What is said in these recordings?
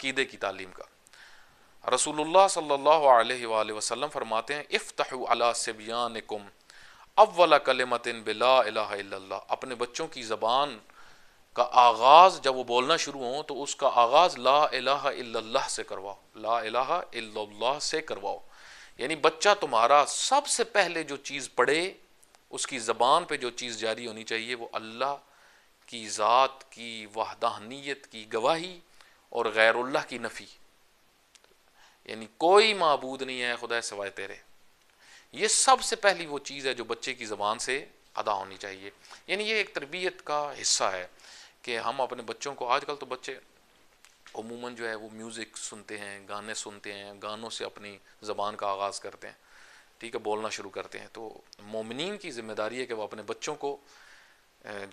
अकीदे की तालीम का रसूलुल्लाह सल्लल्लाहु अलैहि वसल्लम फरमाते हैं इफ्तहु अला सिबियानिकुम अव्वला कलमतिन बिला इलाहा अपने बच्चों की ज़बान का आगाज़ जब वो बोलना शुरू हो तो उसका आगाज़ ला इलाहा इल्लल्लाह से करवाओ ला इलाहा इल्लल्लाह से करवाओ यानी बच्चा तुम्हारा सबसे पहले जो चीज़ पढ़े उसकी ज़बान पे जो चीज़ जारी होनी चाहिए वो अल्लाह की ज़ात की वाहदानियत की गवाही और गैरुल्लाह की नफ़ी यानी कोई मबूद नहीं है खुदा सवाए तेरे ये सबसे पहली वो चीज़ है जो बच्चे की ज़बान से अदा होनी चाहिए यानी ये एक तरबियत का हिस्सा है कि हम अपने बच्चों को आजकल तो बच्चे अमूमन जो है वो म्यूज़िक सुनते हैं गाने सुनते हैं गानों से अपनी ज़बान का आगाज़ करते हैं ठीक है बोलना शुरू करते हैं तो मोमिन की जिम्मेदारी है कि वह अपने बच्चों को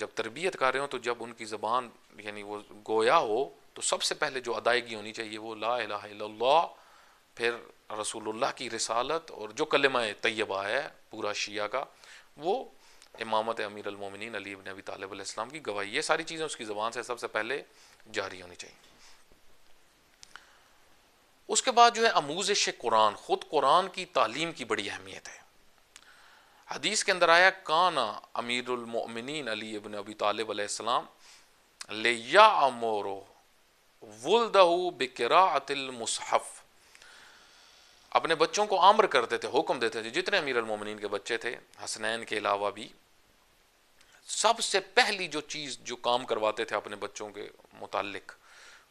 जब तरबियत कर रहे हो तो जब उनकी ज़बान यानी वो गोया हो तो सबसे पहले जो अदायगी होनी चाहिए वो ला इला फिर रसूलुल्लाह की रसालत और जो कलमा तैयबा है पूरा शिया का वो इमामत अमीर अलमोमिन अली नबी अबी की गवाही ये सारी चीज़ें उसकी ज़बान से सबसे पहले जारी होनी चाहिए उसके बाद जो है अमूजश कुरान ख़ुद कुरान की तालीम की बड़ी अहमियत है हदीस के अंदर आया काना अमीरमिन अली इबन अबी तालब ले या अमोरो वुलदहू मुसहफ अपने बच्चों को आम्र करते थे हुक्म देते थे जितने अमीर अमीरमिन के बच्चे थे हसनैन के अलावा भी सबसे पहली जो चीज़ जो काम करवाते थे अपने बच्चों के मुतालिक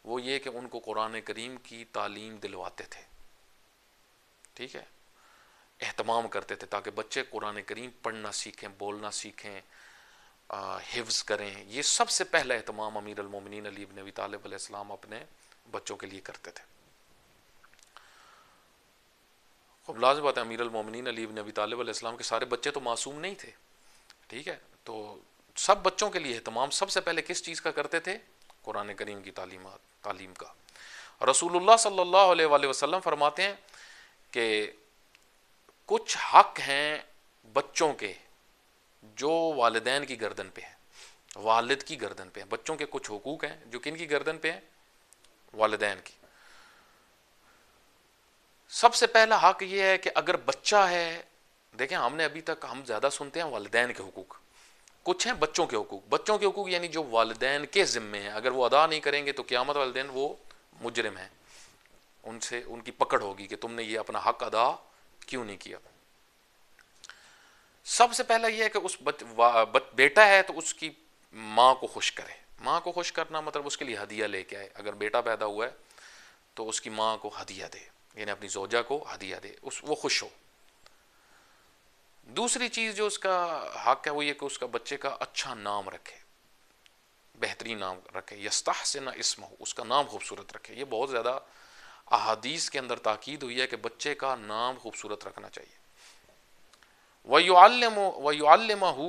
वो ये कि उनको कुरान करीम की तालीम दिलवाते थे ठीक है एहतमाम करते थे ताकि बच्चे कुरान करीम पढ़ना सीखें बोलना सीखें हिफ्ज़ करें ये सबसे पहला अहतमाम अमीर अलमोमिन अली इबन तालब अपने बच्चों के लिए करते थे खूब लाजम बात है अमीर अलमोमिन अली इबन तालब के सारे बच्चे तो मासूम नहीं थे ठीक है तो सब बच्चों के लिए अहतमाम सबसे पहले किस चीज़ का करते थे कुरान करीम की तालीम तालीम का रसूलुल्लाह सल्लल्लाहु अलैहि वसल्लम फरमाते हैं कि कुछ हक हैं बच्चों के जो वालदेन की गर्दन पे है वालद की गर्दन पे है बच्चों के कुछ हकूक़ हैं जो किन की गर्दन पे है वालदेन की सबसे पहला हक यह ये है कि अगर बच्चा है देखें हमने अभी तक हम ज़्यादा सुनते हैं वालदेन के हकूक़ कुछ हैं बच्चों के हकूक़ बच्चों के हकूक़ यानी जो वालदेन के ज़िम्मे हैं अगर वो अदा नहीं करेंगे तो क़्यामत वालदेन वो मुजरम है उनसे उनकी पकड़ होगी कि तुमने ये अपना हक अदा क्यों नहीं किया सबसे पहला यह है कि उस बत, बत, बेटा है तो उसकी माँ को खुश करे माँ को खुश करना मतलब उसके लिए हदिया लेके आए अगर बेटा पैदा हुआ है तो उसकी माँ को हदिया दे यानी अपनी जोजा को हदिया दे उस वो खुश हो दूसरी चीज़ जो उसका हक है वो ये कि उसका बच्चे का अच्छा नाम रखे बेहतरीन नाम रखे यस्ताह से ना इसम हो उसका नाम खूबसूरत रखे ये बहुत ज़्यादा अहादीस के अंदर ताकीद हुई है कि बच्चे का नाम खूबसूरत रखना चाहिए वयुअल्लम वयुअल्लमहू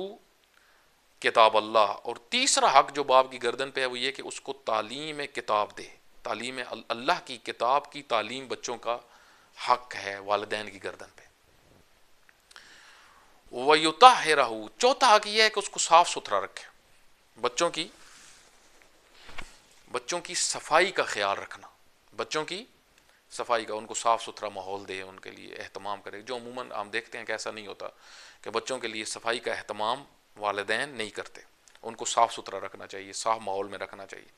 किताब अल्लाह और तीसरा हक जो बाप की गर्दन पे है वो ये कि उसको तालीम किताब दे तालीम अल्लाह की किताब की तालीम बच्चों का हक है वालदेन की गर्दन पे वयुता है राहू चौथा हक यह है कि उसको साफ सुथरा रखे बच्चों की बच्चों की सफाई का ख्याल रखना बच्चों की सफाई का उनको साफ़ सुथरा माहौल दे उनके लिए अहतमाम करे जो अमूमन हम देखते हैं कि ऐसा नहीं होता कि बच्चों के लिए सफाई का अहतमाम वालदेन नहीं करते उनको साफ़ सुथरा रखना चाहिए साफ माहौल में रखना चाहिए